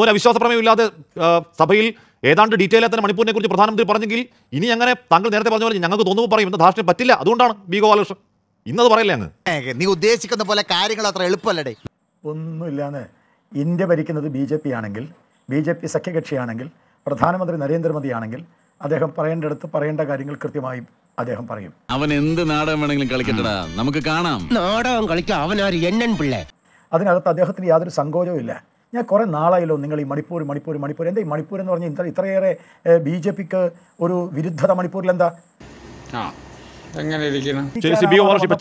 ഇന്ന് ഒരു അവിശ്വാസ പ്രമേയമില്ലാതെ സഭയിൽ ഏതാണ്ട് ഡീറ്റെയിൽ തന്നെ മണിപ്പൂരിനെ കുറിച്ച് പ്രധാനമന്ത്രി പറഞ്ഞെങ്കിൽ ഇനി അങ്ങനെ താങ്കൾ നേരത്തെ പറഞ്ഞ പോലെ ഞങ്ങൾക്ക് തോന്നുമ്പോൾ പറയും എന്ന ധാർഷ്ട്യം പറ്റില്ല അതുകൊണ്ടാണ് ബി ഗോപാലകൃഷ്ണൻ ഇന്നത് പറയില്ല അങ്ങ് നീ ഉദ്ദേശിക്കുന്ന പോലെ കാര്യങ്ങൾ അത്ര എളുപ്പമല്ലേ ഒന്നുമില്ലാന്ന് ഇന്ത്യ ഭരിക്കുന്നത് ബി ജെ പി ആണെങ്കിൽ ബി ജെ പി സഖ്യകക്ഷിയാണെങ്കിൽ പ്രധാനമന്ത്രി നരേന്ദ്രമോദി ആണെങ്കിൽ അദ്ദേഹം പറയേണ്ടടുത്ത് പറയേണ്ട കാര്യങ്ങൾ കൃത്യമായി അദ്ദേഹം പറയും അവൻ എന്ത് നാടകം വേണമെങ്കിലും കളിക്കട്ടെ നമുക്ക് കാണാം നാടകം കളിക്കാം എൻ എൻ പിള്ളേ അതിനകത്ത് അദ്ദേഹത്തിന് യാതൊരു സങ്കോചവും ഇല്ല ഞാൻ കുറേ നാളായല്ലോ നിങ്ങൾ ഈ മണിപ്പൂർ മണിപ്പൂർ മണിപ്പൂർ എന്താ ഈ മണിപ്പൂർ എന്ന് പറഞ്ഞാൽ ഇത്ര ഇത്രയേറെ ബി ജെ പിക്ക് ഒരു വിരുദ്ധത മണിപ്പൂരിൽ എന്താ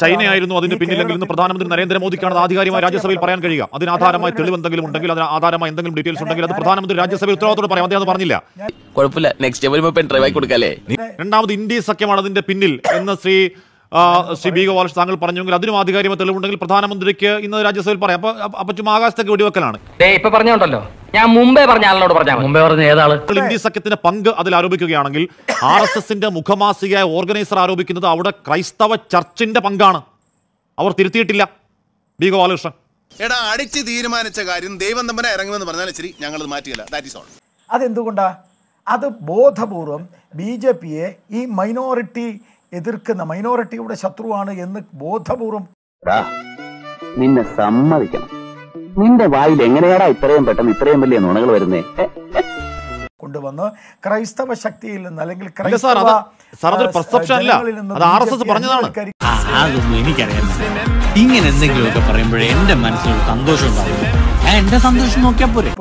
ചൈനയായിരുന്നു അതിന് പിന്നിലെങ്കിൽ ഇന്ന് പ്രധാനമന്ത്രി നരേന്ദ്രമോദിക്കാണ് ആധികാരികമായി രാജ്യസഭയിൽ പറയാൻ കഴിയുക അതിന് ആധാരമായി തെളിവ് എന്തെങ്കിലും ഉണ്ടെങ്കിൽ അതിന് ആധാരമായ എന്തെങ്കിലും ഡീറ്റെയിൽസ് ഉണ്ടെങ്കിൽ അത് പ്രധാനമന്ത്രി രാജ്യസഭയിൽ ഉത്തരവാദിത്തോട് പറയാം അദ്ദേഹം പറഞ്ഞില്ല കുഴപ്പമില്ല നെക്സ്റ്റ് രണ്ടാമത് ഇന്ത്യ സഖ്യമാണ് അതിന്റെ പിന്നിൽ എന്ന് ശ്രീ ശ്രീ ബി ഗോപാലകൃഷ്ണൻ താങ്കൾ പറഞ്ഞെങ്കിൽ അതിനും ആധികാരിക തെളിവുണ്ടെങ്കിൽ പ്രധാനമന്ത്രിക്ക് ഇന്ന് രാജ്യസഭയിൽ പറയാം അപ്പൊ അപ്പൊ ആകാശത്തേക്ക് വെടിവെക്കലാണ് ഇപ്പൊ പറഞ്ഞോണ്ടല്ലോ ഞാൻ മുമ്പേ പറഞ്ഞ ആളിനോട് പറഞ്ഞാൽ മുമ്പേ പറഞ്ഞ ഏതാണ് ഇന്ത്യ സഖ്യത്തിന്റെ പങ്ക് അതിൽ ആരോപിക്കുകയാണെങ്കിൽ ആർ എസ് എസിന്റെ മുഖമാസികയായ ഓർഗനൈസർ ആരോപിക്കുന്നത് അവിടെ ക്രൈസ്തവ ചർച്ചിന്റെ പങ്കാണ് അവർ തിരുത്തിയിട്ടില്ല ബി ഗോപാലകൃഷ്ണൻ എടാ അടിച്ച് തീരുമാനിച്ച കാര്യം ദൈവം തമ്പനെ ഇറങ്ങുമെന്ന് പറഞ്ഞാൽ ശരി ഞങ്ങൾ മാറ്റിയില്ല ദാറ്റ് ഇസ് ഓൾ അതെന്തുകൊണ്ടാ അത് ബോധപൂർവം ബി ജെ പിയെ ഈ മൈനോറിറ്റി എതിർക്കുന്ന മൈനോറിറ്റിയുടെ ശത്രുവാണ് എന്ന് ബോധപൂർവം നിന്നെ സമ്മതിക്കണം നിന്റെ വായിൽ എങ്ങനെയാടാ ഇത്രയും പെട്ടെന്ന് ഇത്രയും വലിയ നുണകൾ വരുന്നേ കൊണ്ടുവന്ന് ക്രൈസ്തവ ശക്തിയിൽ നിന്ന് അല്ലെങ്കിൽ ഇങ്ങനെ എന്തെങ്കിലുമൊക്കെ പറയുമ്പോഴേ എന്റെ മനസ്സിൽ സന്തോഷം സന്തോഷം നോക്കിയാൽ പോരെ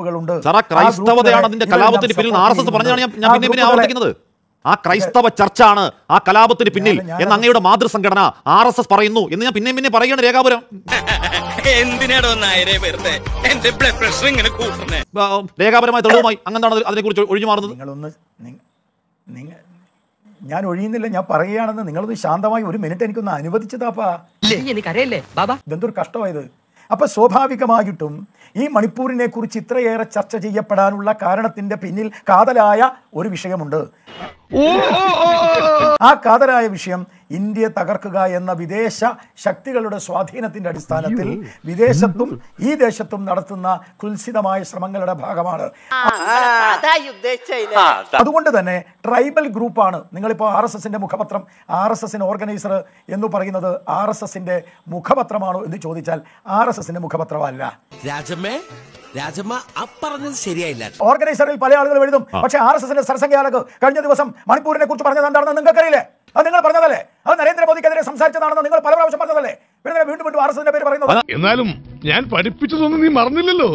ക്രൈസ്തവതയാണ് അതിന്റെ കലാപത്തിന് പിന്നിൽ ആർ എസ് എസ് പറഞ്ഞതാണ് ഞാൻ പിന്നെ പിന്നെ ആവർത്തിക്കുന്നത് ആ ക്രൈസ്തവ ചർച്ചാണ് ആ കലാപത്തിന് പിന്നിൽ എന്ന് അങ്ങയുടെ മാതൃസംഘടന ആർ എസ് എസ് പറയുന്നു എന്ന് ഞാൻ പിന്നെയും പിന്നെ പറയുകയാണ് രേഖാപുരം രേഖാപരമായ തെളിവുമായി അങ്ങനെയാണ് അതിനെക്കുറിച്ച് ഒഴിഞ്ഞു മാറുന്നത് ഞാൻ ഒഴിയുന്നില്ല ഞാൻ പറയുകയാണെന്ന് നിങ്ങളൊന്ന് ശാന്തമായി ഒരു മിനിറ്റ് എനിക്കൊന്ന് അനുവദിച്ചതാപ്പാ എനിക്കറിയല്ലേ ബാബാ ഇതെന്തൊരു കഷ്ടമായത് അപ്പോൾ സ്വാഭാവികമായിട്ടും ഈ മണിപ്പൂരിനെ കുറിച്ച് ഇത്രയേറെ ചർച്ച ചെയ്യപ്പെടാനുള്ള കാരണത്തിന്റെ പിന്നിൽ കാതലായ ഒരു വിഷയമുണ്ട് ആ കാതലായ വിഷയം ഇന്ത്യയെ തകർക്കുക എന്ന വിദേശ ശക്തികളുടെ സ്വാധീനത്തിൻ്റെ അടിസ്ഥാനത്തിൽ വിദേശത്തും ഈ ദേശത്തും നടത്തുന്ന കുൽസിതമായ ശ്രമങ്ങളുടെ ഭാഗമാണ് അതുകൊണ്ട് തന്നെ ട്രൈബൽ ഗ്രൂപ്പാണ് നിങ്ങളിപ്പോൾ ആർ എസ് എസിൻ്റെ മുഖപത്രം ആർ എസ് എസിന് ഓർഗനൈസർ എന്ന് പറയുന്നത് ആർ എസ് എസിൻ്റെ മുഖപത്രമാണോ എന്ന് ചോദിച്ചാൽ ആർ എസ് എസിൻ്റെ മുഖപത്രമല്ല രാജമ്മേ രാജമ്മ അപ്പറഞ്ഞത് ശരിയായില്ല ഓർഗനൈസറിൽ പല ആളുകൾ എഴുതും പക്ഷേ ആർ എസ് എസിന്റെ സരസംഖ്യാലക്ക് കഴിഞ്ഞ ദിവസം മണിപ്പൂരിനെ കുറിച്ച് പറഞ്ഞത് എന്താണെന്ന് നിങ്ങൾക്കറിയില്ലേ അത് നിങ്ങൾ പറഞ്ഞതല്ലേ അത് നരേന്ദ്രമോദിക്കെതിരെ സംസാരിച്ചതാണെന്ന് നിങ്ങൾ പല പ്രാവശ്യം പറഞ്ഞതല്ലേ വീണ്ടും വീണ്ടും ആർ എസിന്റെ പേര് പറയുന്നത് എന്നാലും ഞാൻ പഠിപ്പിച്ചതൊന്നും നീ മറന്നില്ലല്ലോ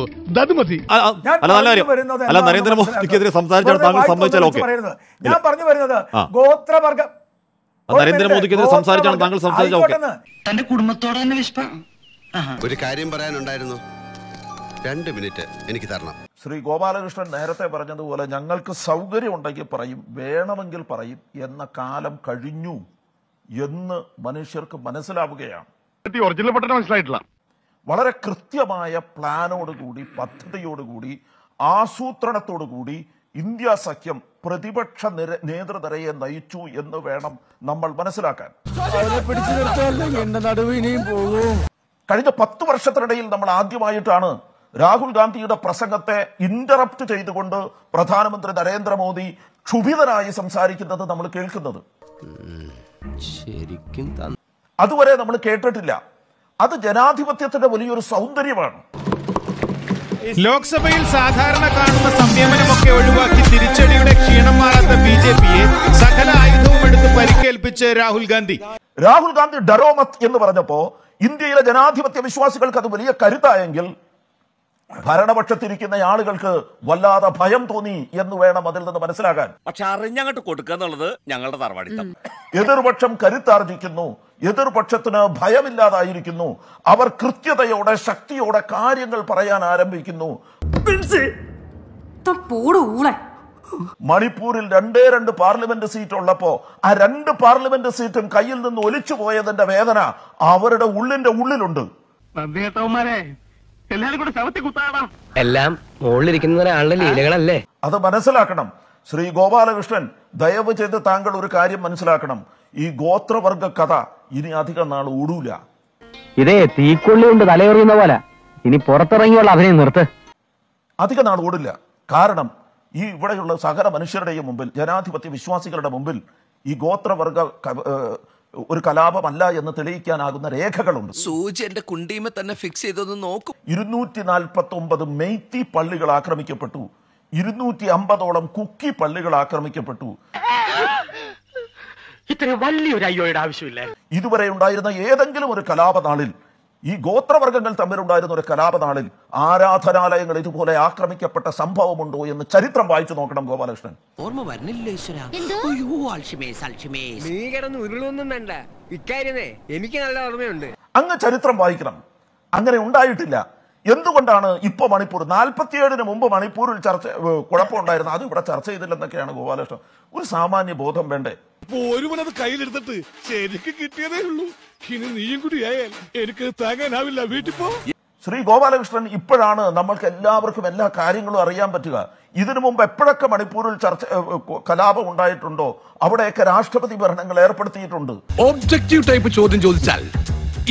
മതി അല്ല നരേന്ദ്രമോദിക്കെതിരെ സംസാരിച്ചാൽ താങ്കൾ സമ്മതിച്ചാൽ ഓക്കെ ഞാൻ പറഞ്ഞു വരുന്നത് ഗോത്രവർഗ നരേന്ദ്രമോദിക്കെതിരെ സംസാരിച്ചാണ് താങ്കൾ സംസാരിച്ചാൽ ഓക്കെ തന്റെ കുടുംബത്തോടെ തന്നെ ഒരു കാര്യം പറയാനുണ്ടായിരുന്നു രണ്ട് മിനിറ്റ് എനിക്ക് തരണം ശ്രീ ഗോപാലകൃഷ്ണൻ നേരത്തെ പറഞ്ഞതുപോലെ ഞങ്ങൾക്ക് ഉണ്ടെങ്കിൽ പറയും വേണമെങ്കിൽ പറയും എന്ന കാലം കഴിഞ്ഞു എന്ന് മനുഷ്യർക്ക് മനസ്സിലാവുകയാണ് ഒറിജിനൽ മനസ്സിലായിട്ടില്ല വളരെ കൃത്യമായ പ്ലാനോടുകൂടി പദ്ധതിയോടുകൂടി ആസൂത്രണത്തോടുകൂടി ഇന്ത്യ സഖ്യം പ്രതിപക്ഷ നേതൃതരയെ നയിച്ചു എന്ന് വേണം നമ്മൾ മനസ്സിലാക്കാൻ കഴിഞ്ഞ പത്ത് വർഷത്തിനിടയിൽ നമ്മൾ ആദ്യമായിട്ടാണ് രാഹുൽ ഗാന്ധിയുടെ പ്രസംഗത്തെ ഇന്ററപ്റ്റ് ചെയ്തുകൊണ്ട് പ്രധാനമന്ത്രി നരേന്ദ്രമോദി ക്ഷുഭിതനായി സംസാരിക്കുന്നത് നമ്മൾ കേൾക്കുന്നത് ശരിക്കും അതുവരെ നമ്മൾ കേട്ടിട്ടില്ല അത് ജനാധിപത്യത്തിന്റെ വലിയൊരു സൗന്ദര്യമാണ് ലോക്സഭയിൽ സാധാരണ കാണുന്ന സംയമനമൊക്കെ ഒഴിവാക്കി തിരിച്ചടിയുടെ ക്ഷീണം മാറാത്ത ബി ജെ പിയെ സകല ആയുധവും എടുത്ത് പരിക്കേൽപ്പിച്ച് രാഹുൽ ഗാന്ധി രാഹുൽ ഗാന്ധി ഡറോമത്ത് എന്ന് പറഞ്ഞപ്പോ ഇന്ത്യയിലെ ജനാധിപത്യ വിശ്വാസികൾക്ക് അത് വലിയ കരുത്തായെങ്കിൽ ഭരണപക്ഷത്തിരിക്കുന്ന ആളുകൾക്ക് വല്ലാതെ ഭയം തോന്നി എന്ന് വേണം അതിൽ നിന്ന് മനസ്സിലാകാൻ പക്ഷെ അറിഞ്ഞങ്ങോട്ട് കൊടുക്കുക എന്നുള്ളത് ഞങ്ങളുടെ തറവാടിത്തം എതിർപക്ഷം കരുത്താർജിക്കുന്നു എതിർപക്ഷത്തിന് ഭയമില്ലാതായിരിക്കുന്നു അവർ കൃത്യതയോടെ ശക്തിയോടെ കാര്യങ്ങൾ പറയാൻ ആരംഭിക്കുന്നു മണിപ്പൂരിൽ രണ്ടേ രണ്ട് പാർലമെന്റ് സീറ്റ് ഉള്ളപ്പോ ആ രണ്ട് പാർലമെന്റ് സീറ്റും കയ്യിൽ നിന്ന് ഒലിച്ചു പോയതിന്റെ വേദന അവരുടെ ഉള്ളിന്റെ ഉള്ളിലുണ്ട് എല്ലാം മുകളിലിരിക്കുന്ന ഒരാളുടെ ലീലകളല്ലേ അത് മനസ്സിലാക്കണം ശ്രീ ഗോപാലകൃഷ്ണൻ ദയവ് ചെയ്ത് താങ്കൾ ഒരു കാര്യം മനസ്സിലാക്കണം ഈ ഗോത്രവർഗ കഥ ഇനി അധികം നാൾ ഓടൂല ഇതേ തീക്കൊള്ളി കൊണ്ട് തലയെറിയുന്ന പോലെ ഇനി പുറത്തിറങ്ങിയുള്ള അഭിനയം നിർത്ത് അധിക നാൾ ഓടില്ല കാരണം ഈ ഇവിടെയുള്ള സകല മനുഷ്യരുടെയും മുമ്പിൽ ജനാധിപത്യ വിശ്വാസികളുടെ മുമ്പിൽ ഈ ഗോത്രവർഗ ഒരു കലാപമല്ല എന്ന് തെളിയിക്കാനാകുന്ന രേഖകളുണ്ട് സൂചി എന്റെ കുണ്ടീമെ തന്നെ ഫിക്സ് ചെയ്തത് നോക്കും ഇരുന്നൂറ്റി നാൽപ്പത്തി ഒമ്പത് മെയ്ത്തി പള്ളികൾ ആക്രമിക്കപ്പെട്ടു ഇരുന്നൂറ്റി അമ്പതോളം കുക്കി പള്ളികൾ ആക്രമിക്കപ്പെട്ടു ഇത്ര വലിയൊരു അയ്യോയുടെ ആവശ്യമില്ല ഇതുവരെ ഉണ്ടായിരുന്ന ഏതെങ്കിലും ഒരു കലാപനാളിൽ ഈ ഗോത്രവർഗങ്ങൾ തമ്മിലുണ്ടായിരുന്ന ഒരു കലാപനാളിൽ ആരാധനാലയങ്ങൾ ഇതുപോലെ ആക്രമിക്കപ്പെട്ട സംഭവമുണ്ടോ എന്ന് ചരിത്രം വായിച്ചു നോക്കണം ഗോപാലകൃഷ്ണൻ ഓർമ്മ വരുന്നില്ല എനിക്ക് നല്ല ഓർമ്മയുണ്ട് അങ്ങ് ചരിത്രം വായിക്കണം അങ്ങനെ ഉണ്ടായിട്ടില്ല എന്തുകൊണ്ടാണ് ഇപ്പൊ മണിപ്പൂർ നാൽപ്പത്തിയേഴിന് മുമ്പ് മണിപ്പൂരിൽ ചർച്ച കുഴപ്പമുണ്ടായിരുന്നു അത് ഇവിടെ ചർച്ച ചെയ്തില്ലെന്നൊക്കെയാണ് ഗോപാലകൃഷ്ണൻ ഒരു സാമാന്യ ബോധം വേണ്ടേ ഒരുവനത് കയ്യിലെടുത്തിട്ട് ശരിക്കും കിട്ടിയതേ ഉള്ളൂ ഇനി നീയും കൂടി ആയാൽ എനിക്ക് താങ്ങാനാവില്ല വീട്ടിൽ പോ ശ്രീ ഗോപാലകൃഷ്ണൻ ഇപ്പോഴാണ് നമ്മൾക്ക് എല്ലാവർക്കും എല്ലാ കാര്യങ്ങളും അറിയാൻ പറ്റുക ഇതിനു മുമ്പ് എപ്പോഴൊക്കെ മണിപ്പൂരിൽ ചർച്ച കലാപം ഉണ്ടായിട്ടുണ്ടോ അവിടെയൊക്കെ രാഷ്ട്രപതി ഭരണങ്ങൾ ഏർപ്പെടുത്തിയിട്ടുണ്ട് ഓബ്ജക്റ്റീവ് ടൈപ്പ് ചോദ്യം ചോദിച്ചാൽ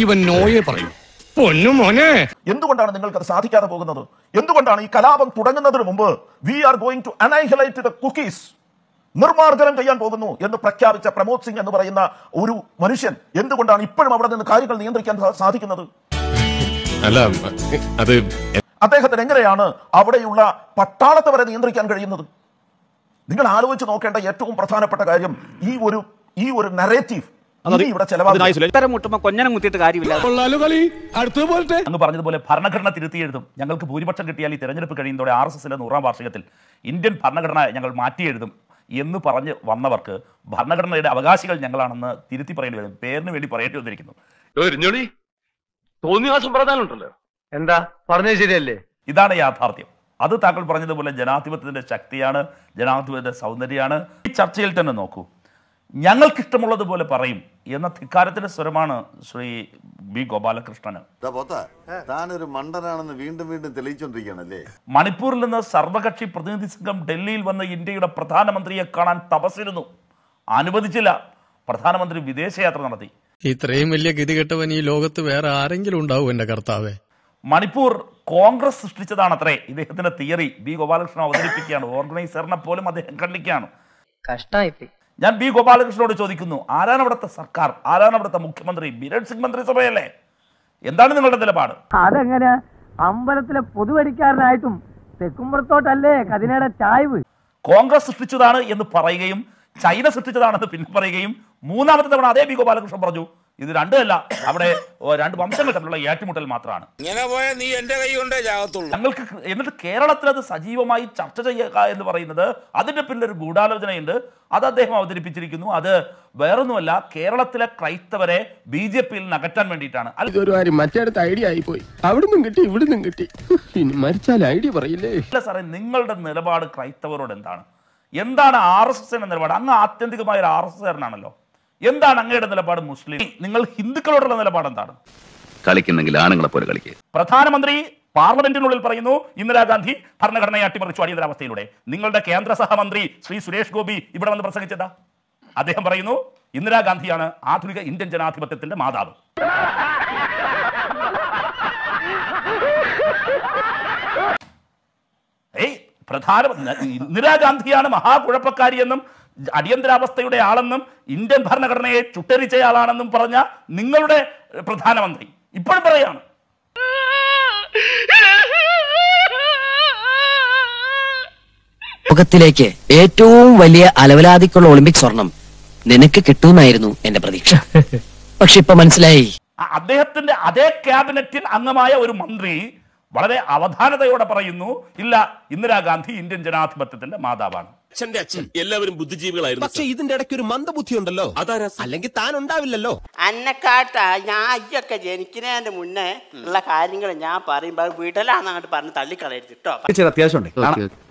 ഇവൻ നോയെ പറയും പൊന്നു മോനെ എന്തുകൊണ്ടാണ് നിങ്ങൾക്ക് അത് സാധിക്കാതെ പോകുന്നത് എന്തുകൊണ്ടാണ് ഈ കലാപം തുടങ്ങുന്നതിന് മുമ്പ് we are going to annihilate the Kukis നിർമാർജനം ചെയ്യാൻ പോകുന്നു എന്ന് പ്രഖ്യാപിച്ച പ്രമോദ് സിംഗ് എന്ന് പറയുന്ന ഒരു മനുഷ്യൻ എന്തുകൊണ്ടാണ് ഇപ്പോഴും അവിടെ നിന്ന് കാര്യങ്ങൾ നിയന്ത്രിക്കാൻ സാധിക്കുന്നത് അല്ല അത് അദ്ദേഹത്തിന് എങ്ങനെയാണ് അവിടെയുള്ള പട്ടാളത്തെ വരെ നിയന്ത്രിക്കാൻ കഴിയുന്നത് നിങ്ങൾ ആലോചിച്ച് നോക്കേണ്ട ഏറ്റവും പ്രധാനപ്പെട്ട കാര്യം ഈ ഒരു ഈ ഒരു നെറേറ്റീവ് എന്ന് പറഞ്ഞതുപോലെ ഭരണഘടന തിരുത്തി എഴുതും ഞങ്ങൾക്ക് ഭൂരിപക്ഷം കിട്ടിയാൽ ഈ തെരഞ്ഞെടുപ്പ് കഴിയുന്നതോടെ ആർ എസ് എസിലെ നൂറാം വാർഷികത്തിൽ ഇന്ത്യൻ ഭരണഘടന ഞങ്ങൾ മാറ്റി എഴുതും എന്ന് പറഞ്ഞ് വന്നവർക്ക് ഭരണഘടനയുടെ അവകാശികൾ ഞങ്ങളാണെന്ന് തിരുത്തി പറയേണ്ടി വരും പേരിന് വേണ്ടി പറയേണ്ടി വന്നിരിക്കുന്നു എന്താ പറഞ്ഞത് ശരിയല്ലേ ഇതാണ് യാഥാർത്ഥ്യം അത് താങ്കൾ പറഞ്ഞതുപോലെ ജനാധിപത്യത്തിന്റെ ശക്തിയാണ് ജനാധിപത്യത്തിന്റെ സൗന്ദര്യമാണ് ഈ ചർച്ചയിൽ തന്നെ നോക്കൂ പോലെ പറയും എന്ന ധിക്കാരത്തിന്റെ സ്വരമാണ് ശ്രീ ബി ഗോപാലകൃഷ്ണന് താനൊരു മണ്ടനാണെന്ന് വീണ്ടും വീണ്ടും തെളിയിച്ചുകൊണ്ടിരിക്കുകയാണല്ലേ മണിപ്പൂരിൽ നിന്ന് സർവകക്ഷി പ്രതിനിധി സംഘം ഡൽഹിയിൽ വന്ന ഇന്ത്യയുടെ പ്രധാനമന്ത്രിയെ കാണാൻ തപസ്സിരുന്നു അനുവദിച്ചില്ല പ്രധാനമന്ത്രി വിദേശയാത്ര നടത്തി ഇത്രയും വലിയ കെട്ടവൻ ഈ ലോകത്ത് വേറെ ആരെങ്കിലും ഉണ്ടാവും എന്റെ കർത്താവേ മണിപ്പൂർ കോൺഗ്രസ് സൃഷ്ടിച്ചതാണത്രേ ഇദ്ദേഹത്തിന്റെ തിയറി ബി ഗോപാലകൃഷ്ണൻ അവതരിപ്പിക്കുകയാണ് ഓർഗനൈസറിനെ പോലും അദ്ദേഹം കണ്ടിക്കുകയാണ് കഷ്ടായിപ്പോയി ഞാൻ ബി ഗോപാലകൃഷ്ണനോട് ചോദിക്കുന്നു ആരാണ് അവിടുത്തെ സർക്കാർ ആരാണ് അവിടുത്തെ മുഖ്യമന്ത്രി ബിരൺ സിംഗ് മന്ത്രിസഭയല്ലേ എന്താണ് നിങ്ങളുടെ നിലപാട് അതെങ്ങനെ അമ്പലത്തിലെ പൊതുവരിക്കാരനായിട്ടും തെക്കുമ്പുറത്തോട്ടല്ലേ കതിനേടെ ചായ്വ് കോൺഗ്രസ് സൃഷ്ടിച്ചതാണ് എന്ന് പറയുകയും ചൈന സൃഷ്ടിച്ചതാണെന്ന് പിന്നെ പറയുകയും മൂന്നാമത്തെ തവണ അതേ ബി ഗോപാലകൃഷ്ണൻ പറഞ്ഞു ഇത് രണ്ടല്ല അവിടെ രണ്ട് വംശങ്ങൾ തമ്മിലുള്ള ഏറ്റുമുട്ടൽ മാത്രമാണ് ഇങ്ങനെ പോയാൽ നീ എന്റെ കൈ കൊണ്ടേ ജാകത്തുള്ളൂ ഞങ്ങൾക്ക് എന്നിട്ട് കേരളത്തിൽ അത് സജീവമായി ചർച്ച ചെയ്യുക എന്ന് പറയുന്നത് അതിന്റെ പിന്നിലൊരു ഗൂഢാലോചനയുണ്ട് അത് അദ്ദേഹം അവതരിപ്പിച്ചിരിക്കുന്നു അത് വേറൊന്നുമല്ല കേരളത്തിലെ ക്രൈസ്തവരെ ബി ജെ പിയിൽ നകറ്റാൻ വേണ്ടിയിട്ടാണ് മറ്റേടത്ത് ഐഡിയ ആയി പോയി അവിടുന്ന് കിട്ടി ഇവിടുന്ന് കിട്ടി മരിച്ചാൽ ഐഡിയ പറയില്ലേ അല്ല സാറേ നിങ്ങളുടെ നിലപാട് ക്രൈസ്തവരോട് എന്താണ് എന്താണ് ആർ എസ് എസിന്റെ നിലപാട് അങ്ങ് ആത്യന്തികമായ ഒരു ആർ എസ് എസ്കാരനാണല്ലോ എന്താണ് അങ്ങയുടെ നിലപാട് മുസ്ലിം നിങ്ങൾ ഹിന്ദുക്കളോടുള്ള നിലപാട് എന്താണ് കളിക്കുന്നെങ്കിൽ ആണുങ്ങളെ പോലെ കളിക്കുക പ്രധാനമന്ത്രി പാർലമെന്റിനുള്ളിൽ പറയുന്നു ഇന്ദിരാഗാന്ധി ഭരണഘടനയെ അട്ടിമറിച്ചു അടിയന്തരാവസ്ഥയിലൂടെ നിങ്ങളുടെ കേന്ദ്ര സഹമന്ത്രി ശ്രീ സുരേഷ് ഗോപി ഇവിടെ വന്ന് പ്രസംഗിച്ചതാ അദ്ദേഹം പറയുന്നു ഇന്ദിരാഗാന്ധിയാണ് ആധുനിക ഇന്ത്യൻ ജനാധിപത്യത്തിന്റെ മാതാവ് പ്രധാന ഇന്ദിരാഗാന്ധിയാണ് മഹാകുഴപ്പക്കാരിയെന്നും അടിയന്തരാവസ്ഥയുടെ ആളെന്നും ഇന്ത്യൻ ഭരണഘടനയെ ചുട്ടരിച്ചയാളാണെന്നും പറഞ്ഞ നിങ്ങളുടെ പ്രധാനമന്ത്രി ഇപ്പോഴും പറയാണ് ലോകത്തിലേക്ക് ഏറ്റവും വലിയ അലവലാതിക്കുള്ള ഒളിമ്പിക് സ്വർണം നിനക്ക് കിട്ടുമെന്നായിരുന്നു എന്റെ പ്രതീക്ഷ പക്ഷെ ഇപ്പൊ മനസ്സിലായി അദ്ദേഹത്തിന്റെ അതേ ക്യാബിനറ്റിൽ അംഗമായ ഒരു മന്ത്രി വളരെ അവധാനതയോടെ പറയുന്നു ഇല്ല ഇന്ദിരാഗാന്ധി ഇന്ത്യൻ ജനാധിപത്യത്തിന്റെ മാതാവാണ് അച്ഛന്റെ അച്ഛൻ എല്ലാവരും ബുദ്ധിജീവികളായിരുന്നു പക്ഷെ ഇതിന്റെ ഇടയ്ക്ക് ഒരു മന്ദബുദ്ധി ഉണ്ടല്ലോ അതാരാ അല്ലെങ്കിൽ താൻ ഉണ്ടാവില്ലല്ലോ അന്നക്കാട്ട ഞാൻ അയ്യൊക്കെ ജനിക്കുന്നതിന്റെ മുന്നേ ഉള്ള കാര്യങ്ങൾ ഞാൻ പറയുമ്പോ വിടലാന്ന് അങ്ങോട്ട് പറഞ്ഞ് തള്ളിക്കളയരുത് കേട്ടോ അത്യാവശ്യം ഉണ്ട്